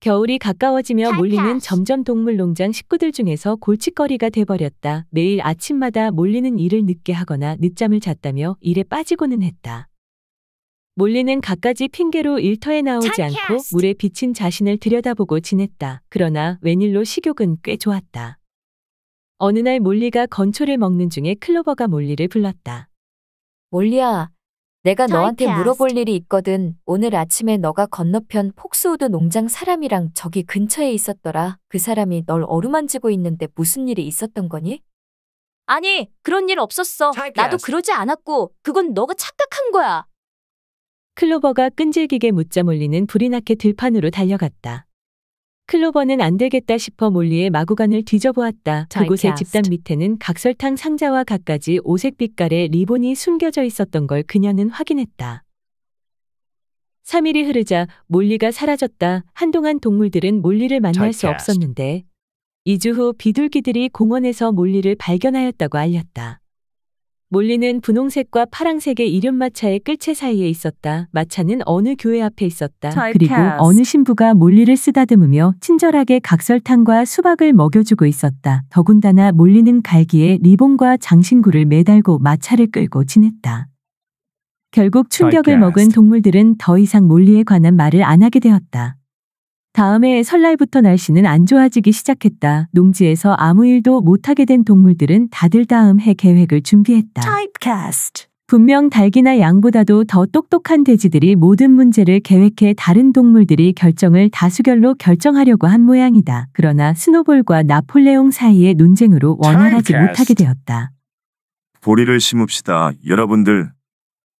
겨울이 가까워지며 몰리는 점점 동물농장 식구들 중에서 골칫거리가 돼버렸다. 매일 아침마다 몰리는 일을 늦게 하거나 늦잠을 잤다며 일에 빠지고는 했다. 몰리는 갖가지 핑계로 일터에 나오지 않고 물에 비친 자신을 들여다보고 지냈다. 그러나 웬일로 식욕은 꽤 좋았다. 어느 날 몰리가 건초를 먹는 중에 클로버가 몰리를 불렀다. 몰리야, 내가 너한테 물어볼 일이 있거든. 오늘 아침에 너가 건너편 폭스우드 농장 사람이랑 저기 근처에 있었더라. 그 사람이 널 어루만지고 있는데 무슨 일이 있었던 거니? 아니, 그런 일 없었어. 나도 그러지 않았고, 그건 너가 착각한 거야. 클로버가 끈질기게 묻자 몰리는 불이 나게 들판으로 달려갔다. 클로버는 안 되겠다 싶어 몰리의 마구간을 뒤져보았다. 그곳의 집단 밑에는 각설탕 상자와 갖가지 오색 빛깔의 리본이 숨겨져 있었던 걸 그녀는 확인했다. 3일이 흐르자 몰리가 사라졌다. 한동안 동물들은 몰리를 만날 수 없었는데 2주 후 비둘기들이 공원에서 몰리를 발견하였다고 알렸다. 몰리는 분홍색과 파랑색의 이륜마차의 끌채 사이에 있었다. 마차는 어느 교회 앞에 있었다. 그리고 어느 신부가 몰리를 쓰다듬으며 친절하게 각설탕과 수박을 먹여주고 있었다. 더군다나 몰리는 갈기에 리본과 장신구를 매달고 마차를 끌고 지냈다. 결국 충격을 먹은 동물들은 더 이상 몰리에 관한 말을 안 하게 되었다. 다음해 설날부터 날씨는 안 좋아지기 시작했다. 농지에서 아무 일도 못하게 된 동물들은 다들 다음 해 계획을 준비했다. Typecast. 분명 닭이나 양보다도 더 똑똑한 돼지들이 모든 문제를 계획해 다른 동물들이 결정을 다수결로 결정하려고 한 모양이다. 그러나 스노볼과 나폴레옹 사이의 논쟁으로 원활하지 Timecast. 못하게 되었다. 보리를 심읍시다. 여러분들.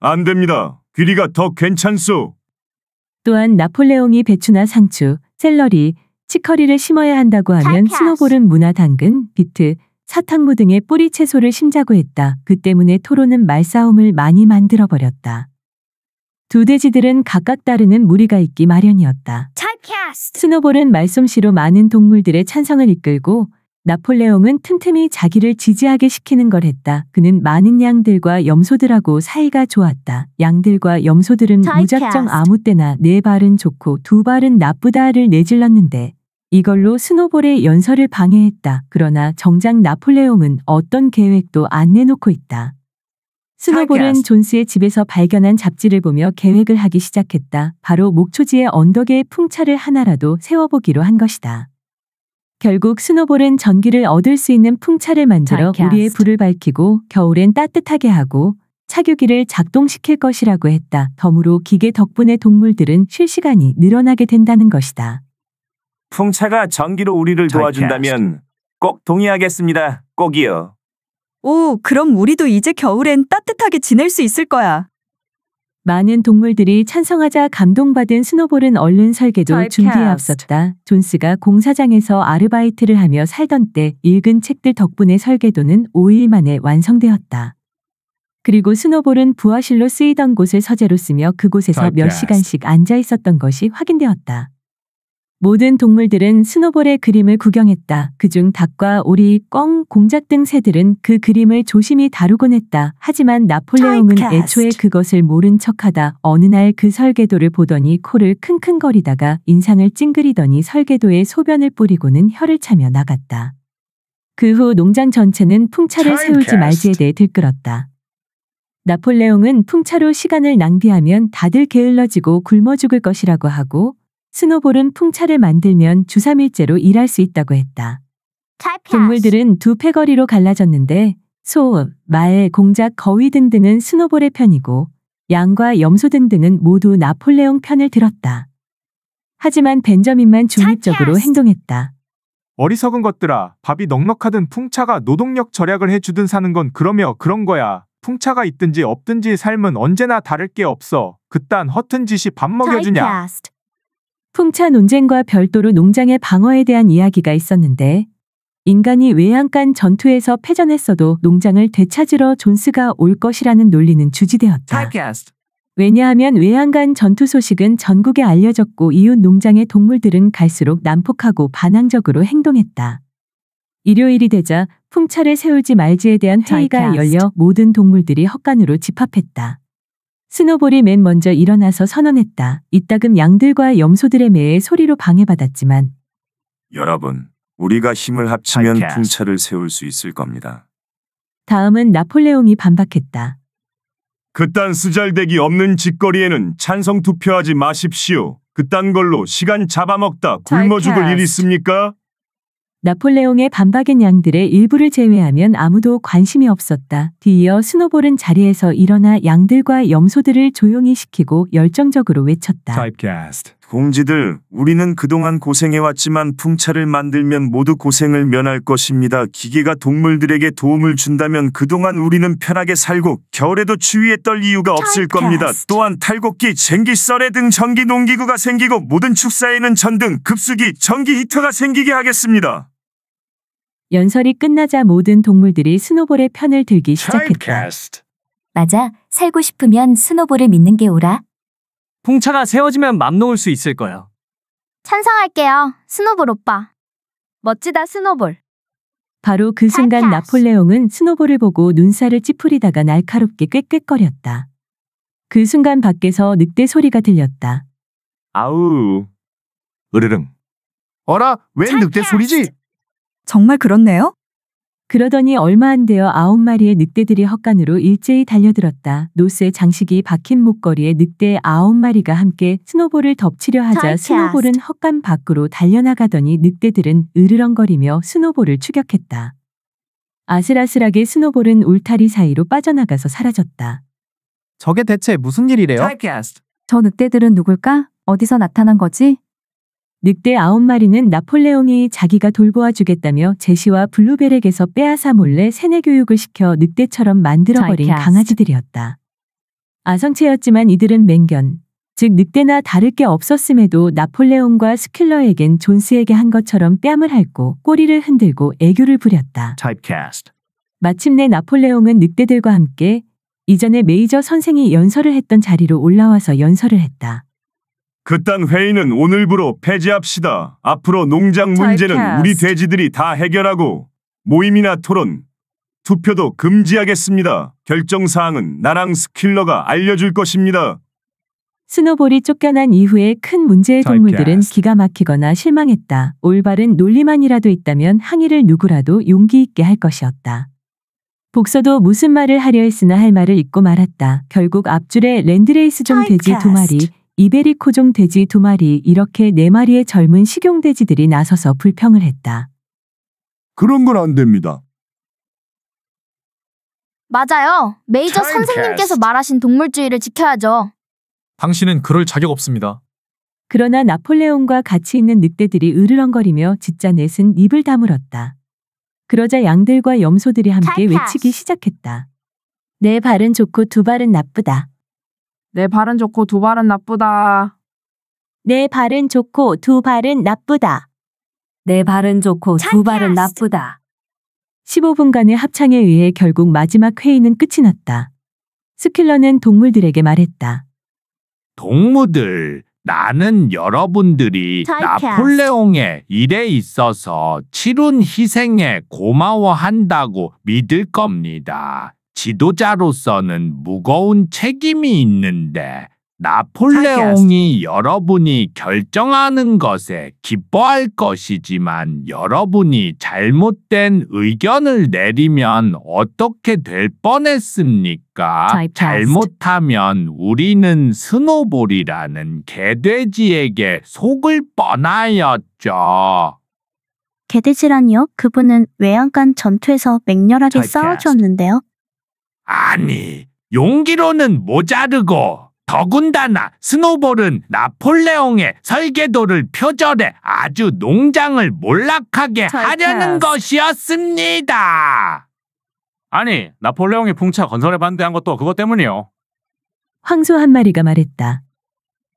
안 됩니다. 귀리가 더 괜찮소. 또한 나폴레옹이 배추나 상추, 샐러리, 치커리를 심어야 한다고 하면 스노볼은 문화 당근, 비트, 사탕무 등의 뿌리 채소를 심자고 했다. 그 때문에 토론은 말싸움을 많이 만들어버렸다. 두 돼지들은 각각 따르는 무리가 있기 마련이었다. 스노볼은 말솜씨로 많은 동물들의 찬성을 이끌고 나폴레옹은 틈틈이 자기를 지지하게 시키는 걸 했다. 그는 많은 양들과 염소들하고 사이가 좋았다. 양들과 염소들은 무작정 아무 때나 네 발은 좋고 두 발은 나쁘다를 내질렀는데 이걸로 스노볼의 연설을 방해했다. 그러나 정작 나폴레옹은 어떤 계획도 안 내놓고 있다. 스노볼은 존스의 집에서 발견한 잡지를 보며 계획을 하기 시작했다. 바로 목초지의 언덕에 풍차를 하나라도 세워보기로 한 것이다. 결국 스노볼은 전기를 얻을 수 있는 풍차를 만들어 우리의 불을 밝히고 겨울엔 따뜻하게 하고 차유기를 작동시킬 것이라고 했다. 덤으로 기계 덕분에 동물들은 쉴 시간이 늘어나게 된다는 것이다. 풍차가 전기로 우리를 도와준다면 꼭 동의하겠습니다. 꼭이요. 오, 그럼 우리도 이제 겨울엔 따뜻하게 지낼 수 있을 거야. 많은 동물들이 찬성하자 감동받은 스노볼은 얼른 설계도 준비에 앞섰다. 존스가 공사장에서 아르바이트를 하며 살던 때 읽은 책들 덕분에 설계도는 5일 만에 완성되었다. 그리고 스노볼은 부하실로 쓰이던 곳을 서재로 쓰며 그곳에서 몇 시간씩 앉아 있었던 것이 확인되었다. 모든 동물들은 스노볼의 그림을 구경했다. 그중 닭과 오리, 꿩, 공작 등 새들은 그 그림을 조심히 다루곤 했다. 하지만 나폴레옹은 애초에 그것을 모른 척하다 어느 날 그 설계도를 보더니 코를 킁킁거리다가 인상을 찡그리더니 설계도에 소변을 뿌리고는 혀를 차며 나갔다. 그 후 농장 전체는 풍차를 세우지 말지에 대해 들끓었다. 나폴레옹은 풍차로 시간을 낭비하면 다들 게을러지고 굶어 죽을 것이라고 하고 스노볼은 풍차를 만들면 주삼일째로 일할 수 있다고 했다. 동물들은 두 패거리로 갈라졌는데 소, 말, 공작, 거위 등등은 스노볼의 편이고 양과 염소 등등은 모두 나폴레옹 편을 들었다. 하지만 벤저민만 중립적으로 행동했다. 어리석은 것들아, 밥이 넉넉하든 풍차가 노동력 절약을 해주든 사는 건 그러며 그런 거야. 풍차가 있든지 없든지 삶은 언제나 다를 게 없어. 그딴 허튼 짓이 밥 먹여주냐. 풍차 논쟁과 별도로 농장의 방어에 대한 이야기가 있었는데 인간이 외양간 전투에서 패전했어도 농장을 되찾으러 존스가 올 것이라는 논리는 주지되었다. 왜냐하면 외양간 전투 소식은 전국에 알려졌고 이웃 농장의 동물들은 갈수록 난폭하고 반항적으로 행동했다. 일요일이 되자 풍차를 세우지 말지에 대한 회의가 열려 모든 동물들이 헛간으로 집합했다. 스노볼이 맨 먼저 일어나서 선언했다. 이따금 양들과 염소들의 매의 소리로 방해받았지만 여러분, 우리가 힘을 합치면 풍차를 세울 수 있을 겁니다. 다음은 나폴레옹이 반박했다. 그딴 쓰잘데기 없는 짓거리에는 찬성 투표하지 마십시오. 그딴 걸로 시간 잡아먹다 굶어 죽을 일 있습니까? 나폴레옹의 반박인 양들의 일부를 제외하면 아무도 관심이 없었다. 뒤이어 스노볼은 자리에서 일어나 양들과 염소들을 조용히 시키고 열정적으로 외쳤다. t y p e c 공지들, 우리는 그동안 고생해왔지만 풍차를 만들면 모두 고생을 면할 것입니다. 기계가 동물들에게 도움을 준다면 그동안 우리는 편하게 살고 겨울에도 추위에 떨 이유가 없을 겁니다. 또한 탈곡기, 쟁기, 썰에 등 전기 농기구가 생기고 모든 축사에는 전등, 급수기, 전기 히터가 생기게 하겠습니다. 연설이 끝나자 모든 동물들이 스노볼의 편을 들기 시작했다. 맞아, 살고 싶으면 스노볼을 믿는 게 옳아. 풍차가 세워지면 맘 놓을 수 있을 거야. 찬성할게요, 스노볼 오빠. 멋지다, 스노볼. 바로 그 순간 나폴레옹은 스노볼을 보고 눈살을 찌푸리다가 날카롭게 꽥꽥거렸다. 그 순간 밖에서 늑대 소리가 들렸다. 아우. 으르릉. 어라, 웬찰 늑대 소리지? 정말 그렇네요? 그러더니 얼마 안 되어 아홉 마리의 늑대들이 헛간으로 일제히 달려들었다. 노스의 장식이 박힌 목걸이에 늑대 아홉 마리가 함께 스노볼을 덮치려 하자 스노볼은 헛간 밖으로 달려나가더니 늑대들은 으르렁거리며 스노볼을 추격했다. 아슬아슬하게 스노볼은 울타리 사이로 빠져나가서 사라졌다. 저게 대체 무슨 일이래요? 저 늑대들은 누굴까? 어디서 나타난 거지? 늑대 9마리는 나폴레옹이 자기가 돌보아 주겠다며 제시와 블루벨에게서 빼앗아 몰래 세뇌교육을 시켜 늑대처럼 만들어버린 강아지들이었다. 아성체였지만 이들은 맹견, 즉 늑대나 다를 게 없었음에도 나폴레옹과 스킬러에겐 존스에게 한 것처럼 뺨을 핥고 꼬리를 흔들고 애교를 부렸다. 마침내 나폴레옹은 늑대들과 함께 이전에 메이저 선생이 연설을 했던 자리로 올라와서 연설을 했다. 그딴 회의는 오늘부로 폐지합시다. 앞으로 농장 문제는 우리 돼지들이 다 해결하고 모임이나 토론, 투표도 금지하겠습니다. 결정사항은 나랑 스킬러가 알려줄 것입니다. 스노볼이 쫓겨난 이후에 큰 문제의 동물들은 기가 막히거나 실망했다. 올바른 논리만이라도 있다면 항의를 누구라도 용기 있게 할 것이었다. 복서도 무슨 말을 하려 했으나 할 말을 잊고 말았다. 결국 앞줄에 랜드레이스 종 돼지 두 마리, 이베리코종 돼지 두 마리 이렇게 네 마리의 젊은 식용돼지들이 나서서 불평을 했다. 그런 건 안 됩니다. 맞아요. 메이저 Time 선생님께서 말하신 동물주의를 지켜야죠. 당신은 그럴 자격 없습니다. 그러나 나폴레옹과 같이 있는 늑대들이 으르렁거리며 짖자 넷은 입을 다물었다. 그러자 양들과 염소들이 함께 Time t 외치기 시작했다. 네 발은 좋고 두 발은 나쁘다. 내 발은 좋고 두 발은 나쁘다. 내 발은 좋고 두 발은 나쁘다. 내 발은 좋고 두 발은 나쁘다. 15분간의 합창에 의해 결국 마지막 회의는 끝이 났다. 스킬러는 동물들에게 말했다. 동무들, 나는 여러분들이 나폴레옹의 일에 있어서 치룬 희생에 고마워한다고 믿을 겁니다. 지도자로서는 무거운 책임이 있는데 나폴레옹이 여러분이 결정하는 것에 기뻐할 것이지만 여러분이 잘못된 의견을 내리면 어떻게 될 뻔했습니까? 잘못하면 우리는 스노볼이라는 개돼지에게 속을 뻔하였죠. 개돼지라니요? 그분은 외양간 전투에서 맹렬하게 싸워주었는데요. 아니, 용기로는 모자르고 더군다나 스노볼은 나폴레옹의 설계도를 표절해 아주 농장을 몰락하게 하려는 것이었습니다. 아니, 나폴레옹이 풍차 건설에 반대한 것도 그것 때문이요. 황소 한 마리가 말했다.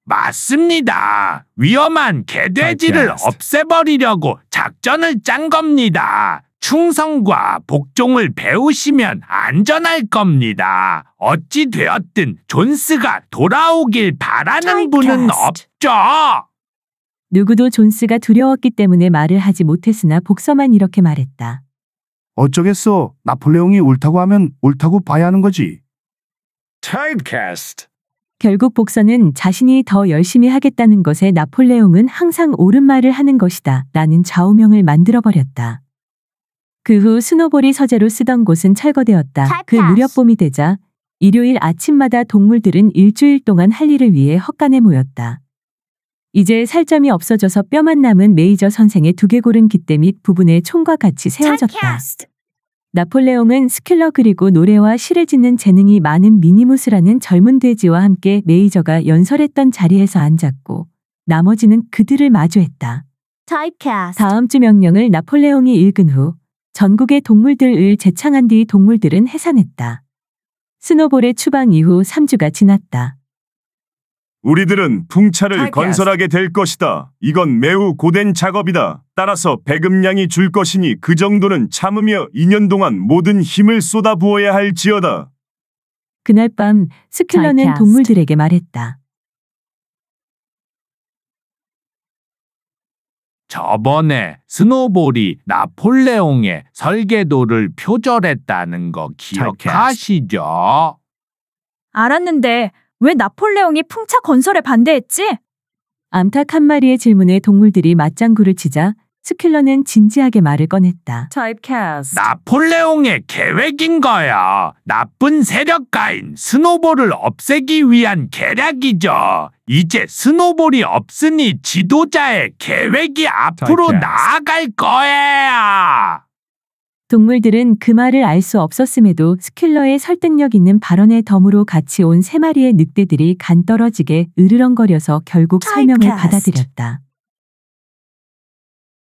맞습니다. 위험한 개돼지를 없애버리려고 작전을 짠 겁니다. 충성과 복종을 배우시면 안전할 겁니다. 어찌 되었든 존스가 돌아오길 바라는 분은 없죠. 누구도 존스가 두려웠기 때문에 말을 하지 못했으나 복서만 이렇게 말했다. 어쩌겠어. 나폴레옹이 옳다고 하면 옳다고 봐야 하는 거지. 타임캐스트. 결국 복서는 자신이 더 열심히 하겠다는 것에 나폴레옹은 항상 옳은 말을 하는 것이다. 라는 좌우명을 만들어버렸다. 그후 스노볼이 서재로 쓰던 곳은 철거되었다. 그 무렵 봄이 되자 일요일 아침마다 동물들은 일주일 동안 할 일을 위해 헛간에 모였다. 이제 살점이 없어져서 뼈만 남은 메이저 선생의 두개골은 깃대 및 부분의 총과 같이 세워졌다. 나폴레옹은 스킬러 그리고 노래와 시를 짓는 재능이 많은 미니무스라는 젊은 돼지와 함께 메이저가 연설했던 자리에서 앉았고 나머지는 그들을 마주했다. 다음 주 명령을 나폴레옹이 읽은 후 전국의 동물들을 재창한 뒤 동물들은 해산했다. 스노볼의 추방 이후 3주가 지났다. 우리들은 풍차를 건설하게 될 것이다. 이건 매우 고된 작업이다. 따라서 배급량이 줄 것이니 그 정도는 참으며 2년 동안 모든 힘을 쏟아부어야 할지어다. 그날 밤 스킬러는 동물들에게 말했다. 저번에 스노볼이 나폴레옹의 설계도를 표절했다는 거 기억하시죠? 알았는데 왜 나폴레옹이 풍차 건설에 반대했지? 암탉 한 마리의 질문에 동물들이 맞장구를 치자 스킬러는 진지하게 말을 꺼냈다. t y p e 나폴레옹의 계획인 거야. 나쁜 세력가인 스노볼을 없애기 위한 계략이죠. 이제 스노볼이 없으니 지도자의 계획이 앞으로 나아갈 거예요. 동물들은 그 말을 알 수 없었음에도 스킬러의 설득력 있는 발언에 덤으로 같이 온 세 마리의 늑대들이 간 떨어지게 으르렁거려서 결국 설명을 받아들였다.